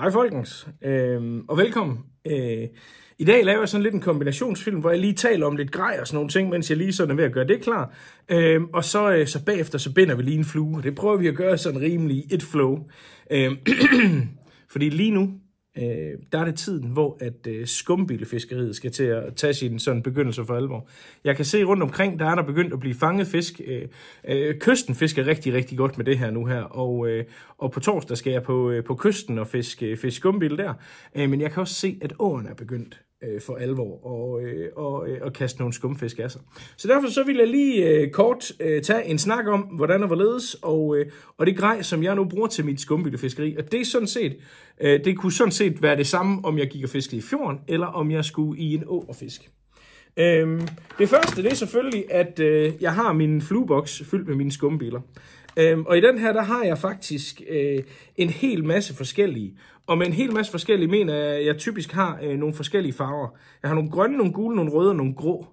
Hej folkens, øh, og velkommen. Øh, I dag laver jeg sådan lidt en kombinationsfilm, hvor jeg lige taler om lidt grej og sådan nogle ting, mens jeg lige sådan er ved at gøre det klar. Øh, og så, øh, så bagefter, så binder vi lige en flue, og det prøver vi at gøre sådan rimelig et flow. Øh, fordi lige nu, øh, der er det tiden, hvor at øh, skumbillefiskeriet skal til at tage sin sådan begyndelse for alvor. Jeg kan se rundt omkring, der er der begyndt at blive fanget fisk. Øh, øh, kysten fisker rigtig, rigtig godt med det her nu her, og, øh, og på torsdag skal jeg på, øh, på kysten og fiske, øh, fiske skumbille der. Øh, men jeg kan også se, at åren er begyndt øh, for alvor og, øh, og, øh, og kaste nogle skumfisk af sig. Så derfor så vil jeg lige øh, kort øh, tage en snak om, hvordan og hvorledes, og, øh, og det grej, som jeg nu bruger til mit skumbyttefiskeri, og det er sådan set, øh, det kunne sådan set være det samme, om jeg gik og fiskede i fjorden, eller om jeg skulle i en å og fiske. Øh, det første, det er selvfølgelig, at øh, jeg har min flueboks fyldt med mine skumbiler. Øhm, og i den her, der har jeg faktisk øh, en hel masse forskellige. Og med en hel masse forskellige mener jeg, at jeg typisk har øh, nogle forskellige farver. Jeg har nogle grønne, nogle gule, nogle røde og nogle grå.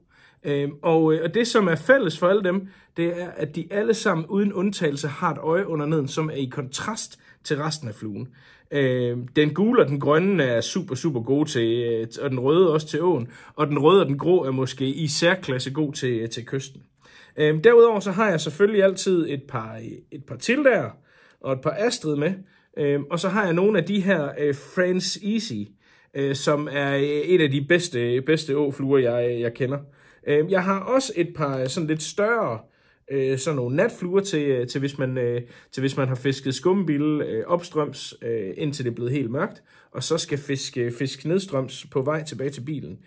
Øhm, og, øh, og det, som er fælles for alle dem, det er, at de alle sammen uden undtagelse har et øje under neden, som er i kontrast til resten af fluen. Øhm, den gule og den grønne er super, super gode til, øh, og den røde også til åen, og den røde og den grå er måske i særklasse god til, øh, til kysten. Øhm, derudover så har jeg selvfølgelig altid et par, et par tildager og et par Astrid med. Øhm, og så har jeg nogle af de her øh, Friends Easy, øh, som er øh, et af de bedste, bedste åfluer, jeg, jeg kender. Øhm, jeg har også et par øh, sådan lidt større øh, sådan nogle natfluer til, øh, til, hvis man, øh, til hvis man har fisket skumbille øh, opstrøms, øh, indtil det er blevet helt mørkt, og så skal fiske, fisk nedstrøms på vej tilbage til bilen.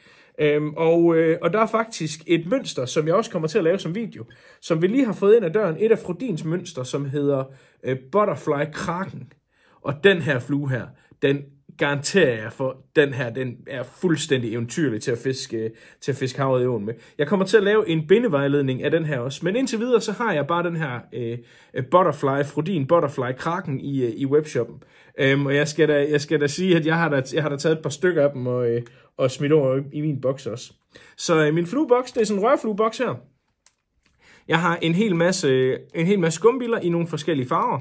Øhm, og, øh, og der er faktisk et mønster, som jeg også kommer til at lave som video, som vi lige har fået ind ad døren. Et af Frodins mønster, som hedder øh, Butterfly Kraken. Og den her flue her, den garanterer jeg for, den her den er fuldstændig eventyrlig til at fiske, til at fiske havet i åen med. Jeg kommer til at lave en bindevejledning af den her også, men indtil videre så har jeg bare den her øh, øh butterfly, Frodin Butterfly kraken i, øh, i webshoppen. Øhm, og jeg skal, da, jeg skal da sige, at jeg har da, jeg har da taget et par stykker af dem og, øh, og smidt over i min boks også. Så øh, min flueboks, det er sådan en rørflueboks her. Jeg har en hel masse, en hel masse skumbiller i nogle forskellige farver.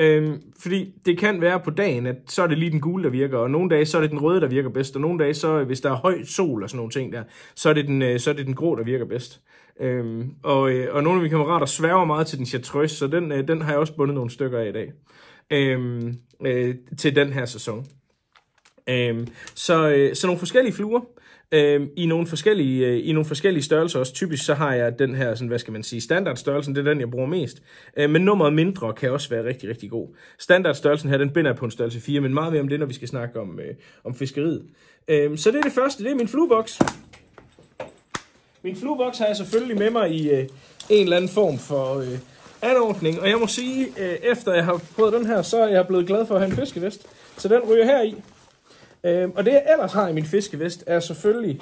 Øhm, fordi det kan være på dagen, at så er det lige den gule, der virker, og nogle dage så er det den røde, der virker bedst, og nogle dage så, hvis der er høj sol og sådan nogle ting der, så er det den, øh, så er det den grå, der virker bedst. Øhm, og, øh, og nogle af mine kammerater sværger meget til den chartreuse, så den, øh, den har jeg også bundet nogle stykker af i dag. Øhm, øh, til den her sæson. Øhm, så, øh, så nogle forskellige fluer øh, i, nogle forskellige, øh, i nogle forskellige størrelser også. Typisk så har jeg den her, sådan, hvad skal man sige, standardstørrelsen, det er den, jeg bruger mest. Øh, men nummeret mindre kan også være rigtig, rigtig god. Standardstørrelsen her, den binder på en størrelse 4, men meget mere om det, når vi skal snakke om, øh, om fiskeriet. Øh, så det er det første, det er min flueboks. Min flueboks har jeg selvfølgelig med mig i øh, en eller anden form for... Øh, anordning, og jeg må sige, øh, efter jeg har prøvet den her, så er jeg blevet glad for at have en fiskevest. Så den ryger her i. Øhm, og det jeg ellers har i min fiskevest er selvfølgelig,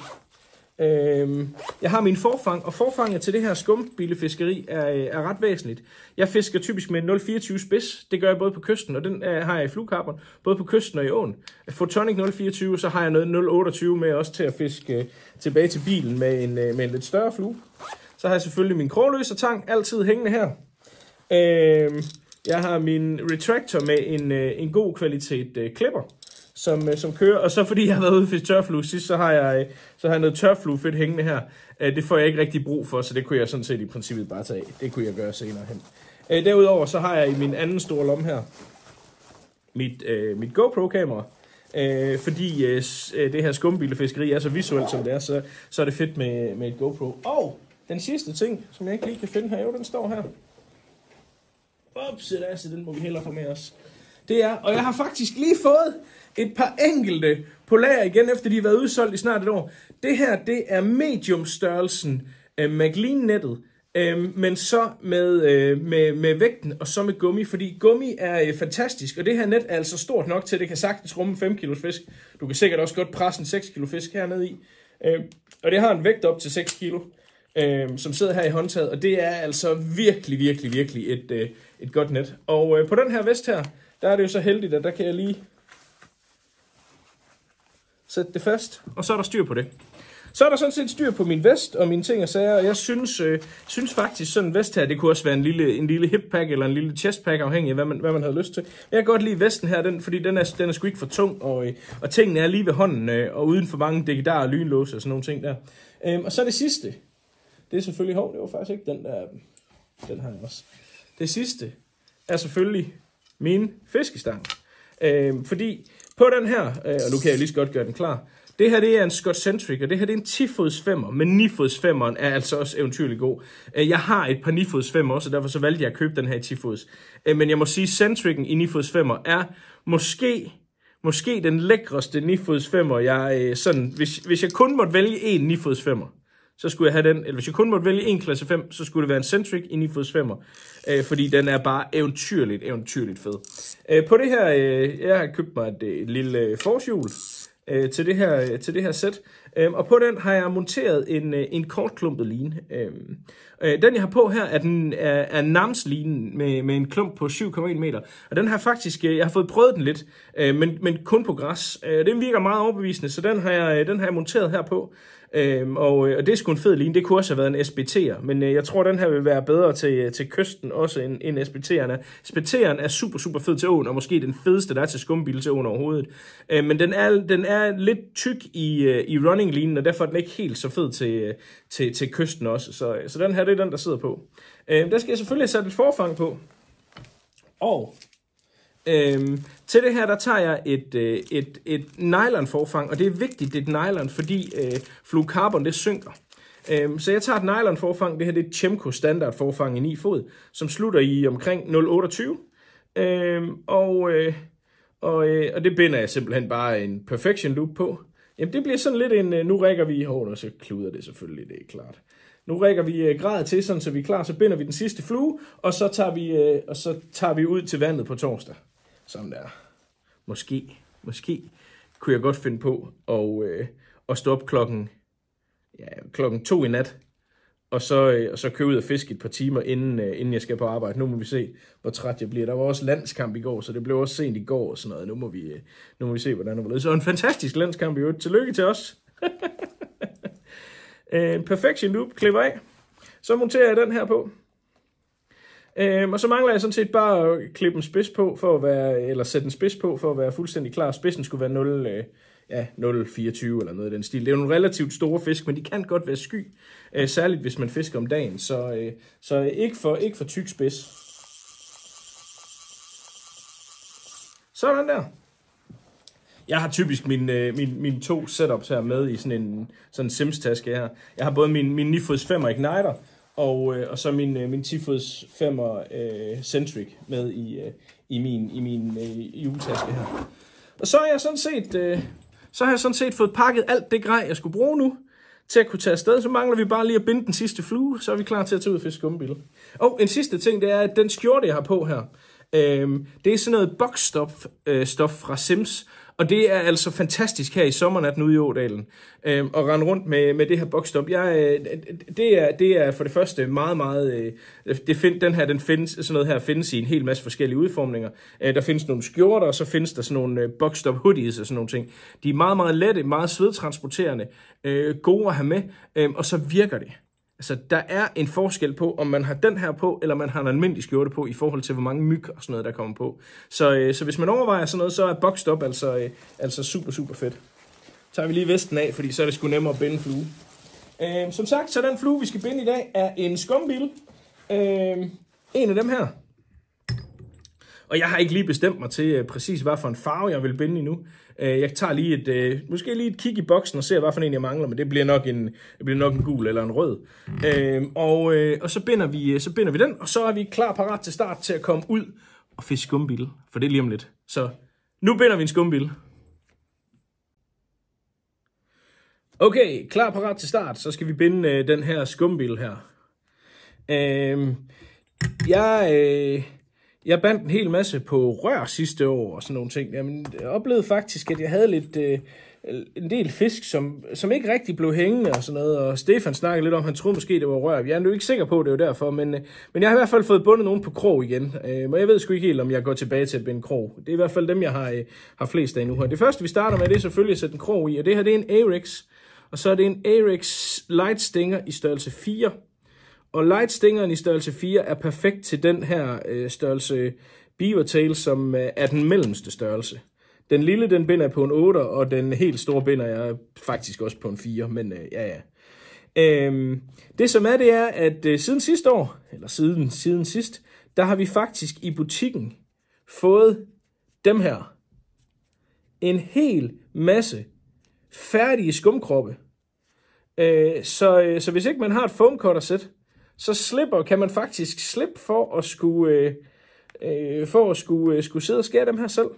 øhm, jeg har min forfang, og forfanget til det her skumbillefiskeri er, øh, er ret væsentligt. Jeg fisker typisk med 0,24 spids, det gør jeg både på kysten, og den er, øh, har jeg i flugkarbon, både på kysten og i åen. Photonic 0,24, så har jeg noget 0,28 med også til at fiske øh, tilbage til bilen med en, med en lidt større flue. Så har jeg selvfølgelig min krogløser tang, altid hængende her. Øhm, jeg har min retractor med en, en god kvalitet øh, klipper som, øh, som kører. Og så fordi jeg har været ude fiske tørflue sidst, så har jeg, øh, så har jeg noget fedt hængende her. Øh, det får jeg ikke rigtig brug for, så det kunne jeg sådan set i princippet bare tage af. Det kunne jeg gøre senere hen. Øh, derudover så har jeg i min anden store lomme her, mit, øh, mit GoPro-kamera. Øh, fordi øh, øh det her skumbilefiskeri er så visuelt som det er, så, så er det fedt med, med et GoPro. Og den sidste ting, som jeg ikke lige kan finde her, jo den står her. Ups, det så den må vi hellere få med os det er, og jeg har faktisk lige fået et par enkelte på lager igen, efter de har været udsolgt i snart et år. Det her, det er mediumstørrelsen øh, McLean-nettet, øh, men så med, øh, med, med vægten og så med gummi, fordi gummi er øh, fantastisk, og det her net er altså stort nok til, at det kan sagtens rumme 5 kg fisk. Du kan sikkert også godt presse en 6 kg fisk hernede i. Øh, og det har en vægt op til 6 kg, øh, som sidder her i håndtaget, og det er altså virkelig, virkelig, virkelig et, øh, et godt net. Og øh, på den her vest her, der er det jo så heldigt, at der kan jeg lige sætte det fast, og så er der styr på det. Så er der sådan set styr på min vest og mine ting og sager, og jeg synes, øh, synes faktisk, sådan en vest her, det kunne også være en lille, en lille hip pack eller en lille chest pack, afhængig af hvad man, hvad man havde lyst til. Men jeg kan godt lide vesten her, den, fordi den er, den er sgu ikke for tung, og, øh, og tingene er lige ved hånden, øh, og uden for mange dækkedarer og lynlåse og sådan nogle ting der. Øhm, og så det sidste, det er selvfølgelig, hov, det var faktisk ikke den der, den har jeg også. Det sidste er selvfølgelig min fiskestang. Øh, fordi på den her, øh, og nu kan jeg lige så godt gøre den klar, det her det er en Scott Centric, og det her det er en 10-fods femmer, men 9-fods femmeren er altså også eventyrligt god. Øh, jeg har et par 9-fods femmer også, og derfor så valgte jeg at købe den her i 10-fods. Øh, men jeg må sige, Centricen i 9-fods femmer er måske måske den lækreste 9-fods femmer, jeg øh, sådan, hvis, hvis jeg kun måtte vælge en 9-fods femmer, så skulle jeg have den. Eller hvis jeg kun måtte vælge en klasse 5, så skulle det være en Centric i 9 fods 5'er. Øh, fordi den er bare eventyrligt, eventyrligt fed. Øh, på det her, øh, jeg har købt mig et, et lille øh, forshjul øh, til, det her, øh, til det her sæt. Øh, og på den har jeg monteret en, øh, en kortklumpet line. Øh, øh, den jeg har på her er, den, er, er nams line med, med en klump på 7,1 meter. Og den har faktisk, øh, jeg har fået prøvet den lidt, øh, men, men kun på græs. Øh, den virker meget overbevisende, så den har jeg, øh, den har jeg monteret her på. Øhm, og, øh, og det er sgu en fed line. Det kunne også have været en SBT'er, men øh, jeg tror, den her vil være bedre til, øh, til kysten også, end, end SBT'eren er. SBT'eren er super, super fed til åen, og måske den fedeste, der er til skumbil til åen overhovedet. Øhm, men den er, den er lidt tyk i, øh, i running line, og derfor er den ikke helt så fed til, øh, til, til kysten også. Så, så den her, det er den, der sidder på. Øhm, der skal jeg selvfølgelig sætte et forfang på. Og Øhm, til det her, der tager jeg et, øh, et, et nylonforfang, og det er vigtigt, det er et nylon, fordi øh, fluorocarbon, det synker. Øhm, så jeg tager et nylonforfang, det her det er Chemco standard forfang i 9 fod, som slutter i omkring 0,28. Øhm, og, øh, og, øh, og det binder jeg simpelthen bare en perfection loop på. Jamen det bliver sådan lidt en, øh, nu rækker vi i hårdt, og så kluder det selvfølgelig, det er klart. Nu rækker vi øh, grad til, sådan så vi er klar, så binder vi den sidste flue, og så tager vi, øh, og så tager vi ud til vandet på torsdag. Sådan der. Måske, måske kunne jeg godt finde på at, øh, at stå op klokken, ja, klokken to i nat, og så, øh, og så køre ud og fiske et par timer, inden, øh, inden jeg skal på arbejde. Nu må vi se, hvor træt jeg bliver. Der var også landskamp i går, så det blev også sent i går og sådan noget. Nu må vi, øh, nu må vi se, hvordan det var. Så en fantastisk landskamp i øvrigt. Tillykke til os. øh, perfection loop klipper af. Så monterer jeg den her på. Øhm, og så mangler jeg sådan set bare at klippe en spids på, for at være, eller sætte en spids på, for at være fuldstændig klar. Spidsen skulle være 0, øh, ja, 0,24 eller noget i den stil. Det er jo nogle relativt store fisk, men de kan godt være sky, øh, særligt hvis man fisker om dagen. Så, øh, så ikke, for, ikke for tyk spids. Sådan der. Jeg har typisk min, øh, min, min to setups her med i sådan en sådan Sims-taske her. Jeg har både min, min Nifus 5 og Igniter, og, øh, og så min, øh, min Tifos 5'er øh, Centric med i, øh, i min, i min øh, juletaske her. Og så har jeg sådan set... Øh, så har jeg sådan set fået pakket alt det grej, jeg skulle bruge nu, til at kunne tage afsted. Så mangler vi bare lige at binde den sidste flue, så er vi klar til at tage ud og fiske skumbil. Og en sidste ting, det er, at den skjorte, jeg har på her, øh, det er sådan noget boksstof øh, stof fra Sims, og det er altså fantastisk her i sommernatten ude i Ådalen, øh, og rende rundt med, med det her bokstump. Jeg, øh, det, er, det er for det første meget, meget... Øh, det find, den her, den findes, sådan noget her findes i en hel masse forskellige udformninger. Øh, der findes nogle skjorter, og så findes der sådan nogle øh, bokstop hoodies og sådan nogle ting. De er meget, meget lette, meget svedtransporterende, øh, gode at have med, øh, og så virker det. Altså, der er en forskel på, om man har den her på, eller man har en almindelig skjorte på, i forhold til, hvor mange myg og sådan noget, der kommer på. Så, øh, så hvis man overvejer sådan noget, så er boxed up altså, øh, altså super, super fedt. Så tager vi lige vesten af, fordi så er det sgu nemmere at binde flue. Øh, som sagt, så den flue, vi skal binde i dag, er en skumbil. Øh, en af dem her. Og jeg har ikke lige bestemt mig til øh, præcis, hvad for en farve jeg vil binde endnu. Øh, jeg tager lige et, øh, måske lige et kig i boksen og ser, hvad for en jeg mangler, men det bliver nok en, det bliver nok en gul eller en rød. Øh, og, øh, og så, binder vi, så binder vi den, og så er vi klar parat til start til at komme ud og fiske skumbil, for det er lige om lidt. Så nu binder vi en skumbil. Okay, klar parat til start, så skal vi binde øh, den her skumbil her. Øh, jeg, øh, jeg bandt en hel masse på rør sidste år og sådan nogle ting. Jamen, jeg oplevede faktisk, at jeg havde lidt, øh, en del fisk, som, som ikke rigtig blev hængende og sådan noget. Og Stefan snakkede lidt om, han troede måske, det var rør. Jeg er nu ikke sikker på, at det er derfor, men, øh, men jeg har i hvert fald fået bundet nogen på krog igen. Øh, men jeg ved sgu ikke helt, om jeg går tilbage til at binde krog. Det er i hvert fald dem, jeg har, øh, har flest af nu her. Det første, vi starter med, det er selvfølgelig at sætte en krog i, og det her det er en Arix. Og så er det en Arix Light Stinger i størrelse 4. Og lightstængeren i størrelse 4 er perfekt til den her øh, størrelse beaver tail, som øh, er den mellemste størrelse. Den lille, den binder jeg på en 8, og den helt store binder jeg faktisk også på en 4, men øh, ja, ja. Øhm, det som er, det er, at øh, siden sidste år, eller siden, siden sidst, der har vi faktisk i butikken fået dem her. En hel masse færdige skumkroppe. Øh, så, øh, så hvis ikke man har et foam cutter sæt, så slipper, kan man faktisk slippe for at skulle, øh, øh, for at skulle, øh, skulle sidde og skære dem her selv.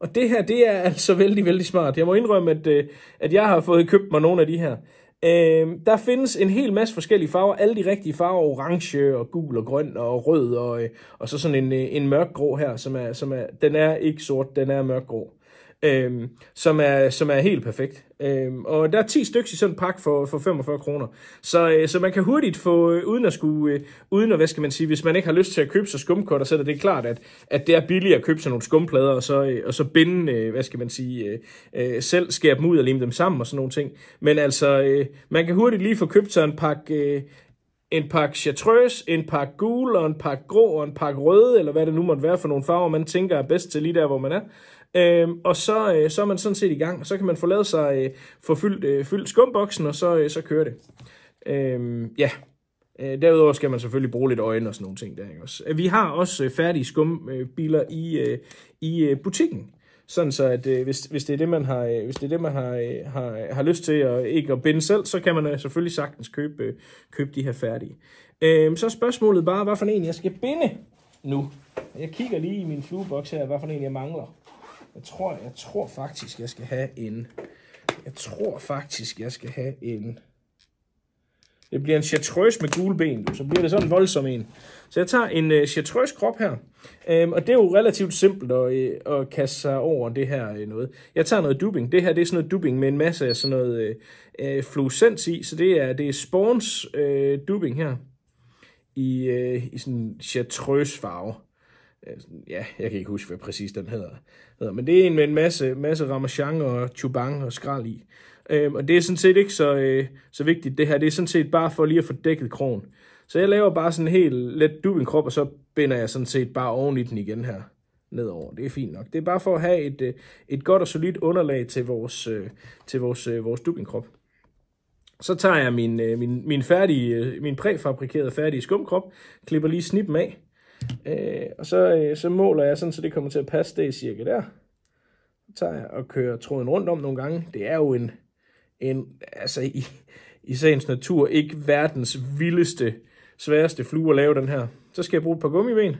Og det her, det er altså vældig, vældig smart. Jeg må indrømme, at, øh, at jeg har fået købt mig nogle af de her. Øh, der findes en hel masse forskellige farver. Alle de rigtige farver, orange og gul og grøn og rød, og, øh, og så sådan en, øh, en mørkgrå her, som er, som er, den er ikke sort, den er mørkgrå øhm, som, er, som er helt perfekt. Øhm, og der er 10 stykker i sådan en pakke for, for 45 kroner. Så, øh, så man kan hurtigt få, øh, uden at skulle, øh, uden at, hvad skal man sige, hvis man ikke har lyst til at købe sig skumkutter, så er det klart, at, at det er billigere at købe sig nogle skumplader, og så, øh, og så binde, øh, hvad skal man sige, øh, øh, selv skære dem ud og lime dem sammen og sådan nogle ting. Men altså, øh, man kan hurtigt lige få købt sig en pakke, øh, en pakke chartreuse, en pakke gul og en pakke grå og en pakke røde, eller hvad det nu måtte være for nogle farver, man tænker er bedst til lige der, hvor man er. Øh, og så, øh, så er man sådan set i gang, så kan man få lavet sig, øh, få fyldt, øh, fyldt skumboksen, og så, øh, så kører det. Øh, ja, Øh, derudover skal man selvfølgelig bruge lidt øjne og sådan nogle ting der. Ikke også? Øh, vi har også øh, færdige skumbiler i, øh, i butikken. Sådan så, at hvis, hvis det er det, man har, hvis det er det, man har, har, har lyst til at ikke at binde selv, så kan man selvfølgelig sagtens købe, købe de her færdige. Øh, så er spørgsmålet bare, hvad for en jeg skal binde nu. Jeg kigger lige i min flueboks her, hvad for en jeg mangler. Jeg tror, jeg tror faktisk, jeg skal have en... Jeg tror faktisk, jeg skal have en... Det bliver en chartreuse med gule ben, så bliver det sådan en voldsom en. Så jeg tager en øh, chartreuse krop her, øhm, og det er jo relativt simpelt at, øh, at kaste sig over det her øh, noget. Jeg tager noget dubbing. Det her det er sådan noget dubbing med en masse af sådan noget øh, øh fluorescens i, så det er, det er spawns øh, dubbing her i, øh, i sådan chartreuse farve. Øh, ja, jeg kan ikke huske, hvad præcis den hedder. Men det er en med en masse, masse Ramachan og Chubang og skrald i. Øhm, og det er sådan set ikke så, øh, så vigtigt det her. Det er sådan set bare for lige at få dækket krogen. Så jeg laver bare sådan en helt let krop, og så binder jeg sådan set bare oven i den igen her nedover. Det er fint nok. Det er bare for at have et, øh, et godt og solidt underlag til vores, til vores, vores dubbingkrop. Så tager jeg min, min, min, færdige, min præfabrikerede færdige skumkrop, klipper lige snippen af, Øh, og så, øh, så måler jeg sådan, så det kommer til at passe det cirka der. Så tager jeg og kører tråden rundt om nogle gange. Det er jo en, en altså i, i sagens natur, ikke verdens vildeste, sværeste flue at lave den her. Så skal jeg bruge et par gummiben.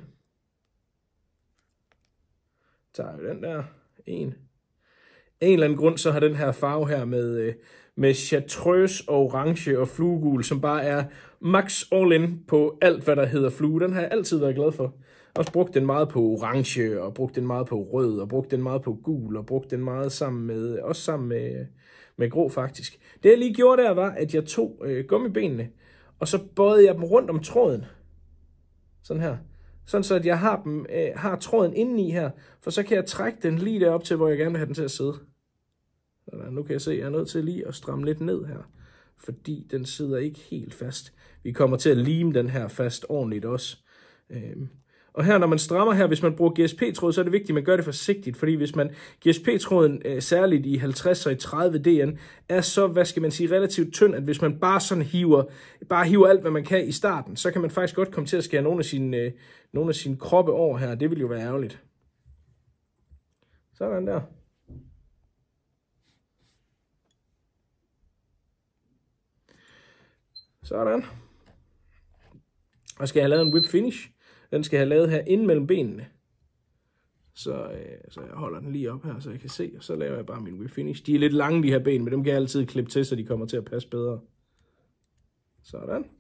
Tager jeg den der. En. En eller anden grund, så har den her farve her med, øh, med chartreuse og orange og fluegul, som bare er max all in på alt, hvad der hedder flue. Den har jeg altid været glad for. Også brugt den meget på orange, og brugt den meget på rød, og brugt den meget på gul, og brugt den meget sammen med, også sammen med, med grå faktisk. Det jeg lige gjorde der var, at jeg tog øh, gummibenene, og så bøjede jeg dem rundt om tråden. Sådan her. Sådan så, at jeg har, dem, øh, har tråden indeni her, for så kan jeg trække den lige derop til, hvor jeg gerne vil have den til at sidde. Sådan, nu kan jeg se, at jeg er nødt til lige at stramme lidt ned her, fordi den sidder ikke helt fast. Vi kommer til at lime den her fast ordentligt også. Øhm. Og her, når man strammer her, hvis man bruger GSP-tråd, så er det vigtigt, at man gør det forsigtigt, fordi hvis man GSP-tråden, øh, særligt i 50 og i 30 DN, er så, hvad skal man sige, relativt tynd, at hvis man bare sådan hiver, bare hiver alt, hvad man kan i starten, så kan man faktisk godt komme til at skære nogle af sine, øh, nogle af sine kroppe over her, det vil jo være ærgerligt. Sådan der. Sådan. Og skal jeg have lavet en whip finish. Den skal jeg have lavet her ind mellem benene. Så, øh, så jeg holder den lige op her, så jeg kan se, og så laver jeg bare min whip finish. De er lidt lange, de her ben, men dem kan jeg altid klippe til, så de kommer til at passe bedre. Sådan.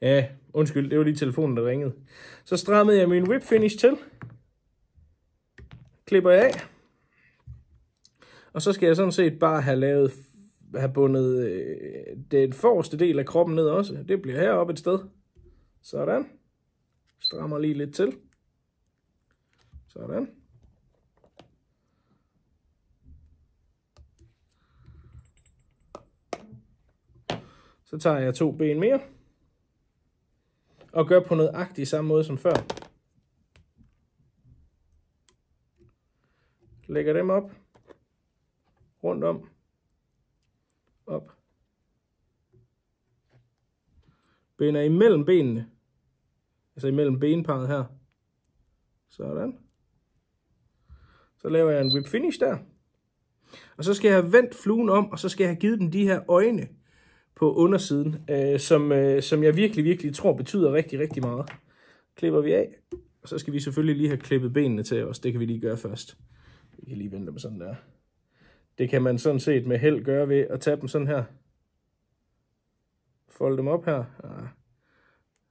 Ja, undskyld, det var lige telefonen, der ringede. Så strammede jeg min whip finish til. Klipper jeg af. Og så skal jeg sådan set bare have lavet, have bundet øh, den forreste del af kroppen ned også. Det bliver heroppe et sted. Sådan. Strammer lige lidt til. Sådan. Så tager jeg to ben mere. Og gør på noget agtigt samme måde som før. Lægger dem op rundt om, op, binder imellem benene, altså imellem benparret her, sådan. Så laver jeg en whip finish der. Og så skal jeg have vendt fluen om, og så skal jeg have givet den de her øjne på undersiden, øh, som, øh, som jeg virkelig, virkelig tror betyder rigtig, rigtig meget. Klipper vi af, og så skal vi selvfølgelig lige have klippet benene til os. Det kan vi lige gøre først. Vi kan lige vente dem sådan der. Det kan man sådan set med held gøre ved at tage dem sådan her. Folde dem op her. Ah.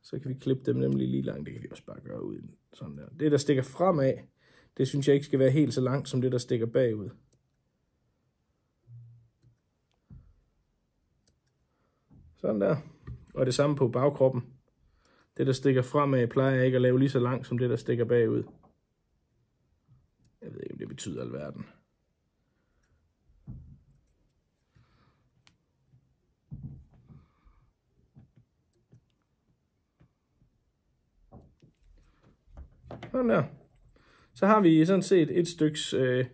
Så kan vi klippe dem nemlig lige langt. Det kan vi også bare gøre ud sådan der. Det, der stikker fremad, det synes jeg ikke skal være helt så langt som det, der stikker bagud. Sådan der. Og det samme på bagkroppen. Det, der stikker fremad, plejer jeg ikke at lave lige så langt som det, der stikker bagud. Jeg ved ikke, om det betyder alverden. Sådan der. Så har vi sådan set et styks øh,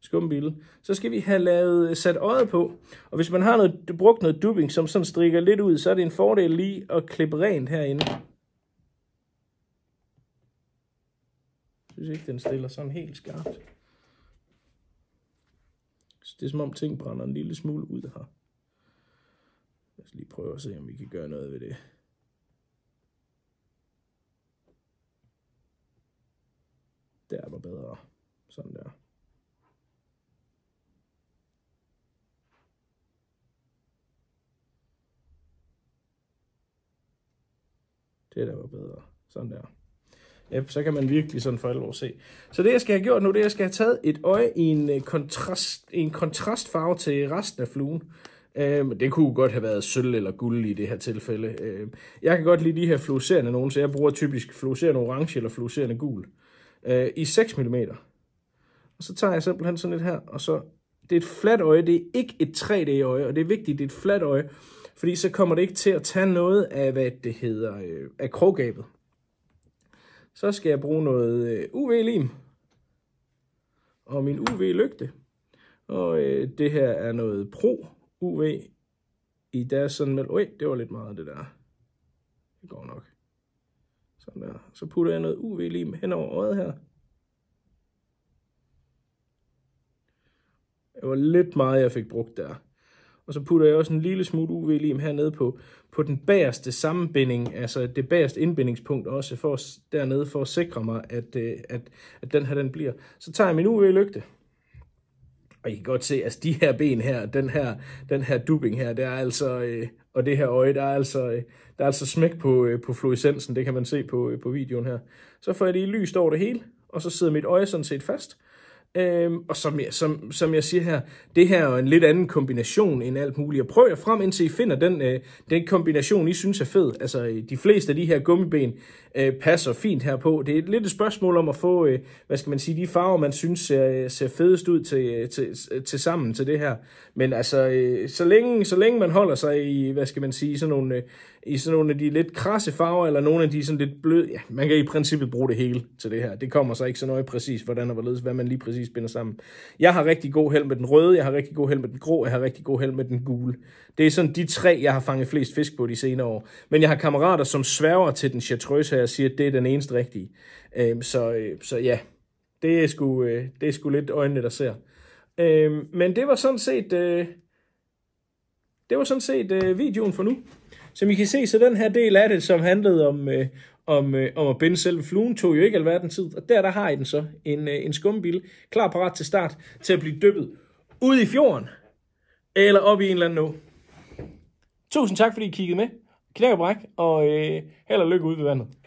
skumbille. Så skal vi have lavet, øh, sat øjet på. Og hvis man har noget, brugt noget dubbing, som sådan strikker lidt ud, så er det en fordel lige at klippe rent herinde. Jeg synes ikke, den stiller sådan helt skarpt. Så det er som om ting brænder en lille smule ud her. Lad os lige prøve at se, om vi kan gøre noget ved det. der var bedre. Sådan der. Det der var bedre. Sådan der. Yep, så kan man virkelig sådan for alvor se. Så det, jeg skal have gjort nu, det er, at jeg skal have taget et øje i en, øh, kontrast, en kontrastfarve til resten af fluen. Øhm, det kunne godt have været sølv eller guld i det her tilfælde. Øhm, jeg kan godt lide de her fluorescerende nogen, så jeg bruger typisk fluorescerende orange eller fluorescerende gul øh, i 6 mm. Og så tager jeg simpelthen sådan lidt her, og så, det er et fladt øje, det er ikke et 3D-øje, og det er vigtigt, det er et fladt øje, fordi så kommer det ikke til at tage noget af, hvad det hedder, øh, af kroggabet. Så skal jeg bruge noget øh, UV-lim, og min UV-lygte, og øh, det her er noget Pro UV i deres sådan Øh, det var lidt meget det der. Det går nok. Sådan der. Så putter jeg noget UV-lim hen over øjet her. Det var lidt meget, jeg fik brugt der. Og så putter jeg også en lille smule UV-lim hernede på, på den bagerste sammenbinding, altså det bagerste indbindingspunkt også for, dernede, for at sikre mig, at, øh, at, at den her den bliver. Så tager jeg min UV-lygte, og I kan godt se, at altså, de her ben her, den her, den her dubbing her, det er altså, øh, og det her øje, der er altså, øh, der er altså smæk på, øh, på fluorescensen, det kan man se på, øh, på videoen her. Så får jeg det i lyst over det hele, og så sidder mit øje sådan set fast, Øhm, og som jeg, som, som jeg siger her, det her er en lidt anden kombination end alt muligt. Og prøv jer frem, indtil I finder den, øh, den kombination, I synes er fed. Altså, øh, de fleste af de her gummiben øh, passer fint herpå. Det er lidt et spørgsmål om at få, øh, hvad skal man sige, de farver, man synes ser, øh, ser fedest ud til, øh, til, til sammen til det her. Men altså, øh, så, længe, så længe man holder sig i, hvad skal man sige, sådan nogle i sådan nogle af de lidt krasse farver, eller nogle af de sådan lidt bløde. Ja, man kan i princippet bruge det hele til det her. Det kommer så ikke så nøje præcis, hvordan og hvorledes, hvad man lige præcis binder sammen. Jeg har rigtig god held med den røde, jeg har rigtig god held med den grå, jeg har rigtig god held med den gule. Det er sådan de tre, jeg har fanget flest fisk på de senere år. Men jeg har kammerater, som sværger til den chartreuse her og siger, at det er den eneste rigtige. Øhm, så, øh, så ja, det er, sgu, øh, det er sgu lidt øjnene, der ser. Øhm, men det var sådan set... Øh, det var sådan set videoen for nu. Som I kan se, så den her del af det, som handlede om, øh, om, øh, om at binde selve fluen, tog jo ikke alverden tid. Og der, der har I den så, en, øh, en skumbil, klar parat til start, til at blive dyppet ud i fjorden, eller op i en eller anden nå. Tusind tak, fordi I kiggede med. Knæk og bræk, og øh, held og lykke ude ved vandet.